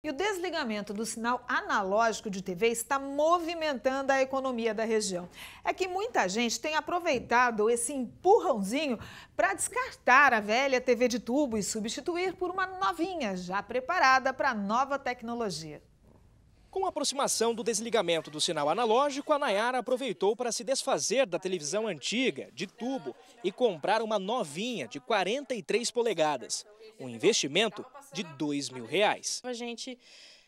E o desligamento do sinal analógico de TV está movimentando a economia da região. É que muita gente tem aproveitado esse empurrãozinho para descartar a velha TV de tubo e substituir por uma novinha, já preparada para a nova tecnologia. Com a aproximação do desligamento do sinal analógico, a Nayara aproveitou para se desfazer da televisão antiga, de tubo, e comprar uma novinha de 43 polegadas. Um investimento de 2 mil reais. A gente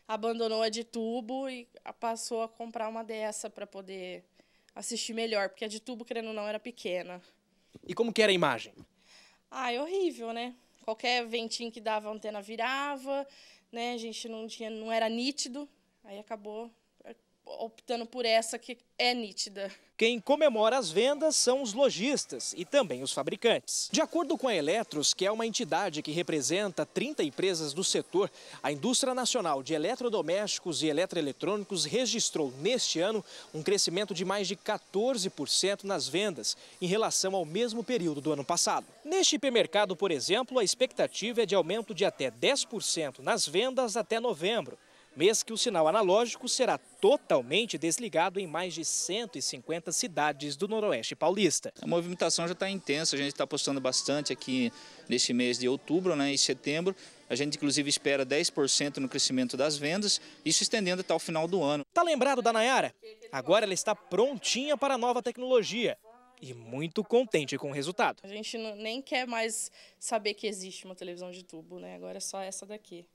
abandonou a de tubo e passou a comprar uma dessa para poder assistir melhor, porque a de tubo, querendo ou não, era pequena. E como que era a imagem? Ah, é horrível, né? Qualquer ventinho que dava, a antena virava, né? A gente não tinha, não era nítido. Aí acabou é, optando por essa que é nítida. Quem comemora as vendas são os lojistas e também os fabricantes. De acordo com a Eletros, que é uma entidade que representa 30 empresas do setor, a indústria nacional de eletrodomésticos e eletroeletrônicos registrou neste ano um crescimento de mais de 14% nas vendas em relação ao mesmo período do ano passado. Neste hipermercado, por exemplo, a expectativa é de aumento de até 10% nas vendas até novembro mês que o sinal analógico será totalmente desligado em mais de 150 cidades do Noroeste paulista. A movimentação já está intensa, a gente está postando bastante aqui nesse mês de outubro né, e setembro. A gente, inclusive, espera 10% no crescimento das vendas, isso estendendo até o final do ano. Tá lembrado da Nayara? Agora ela está prontinha para a nova tecnologia e muito contente com o resultado. A gente nem quer mais saber que existe uma televisão de tubo, né? Agora é só essa daqui.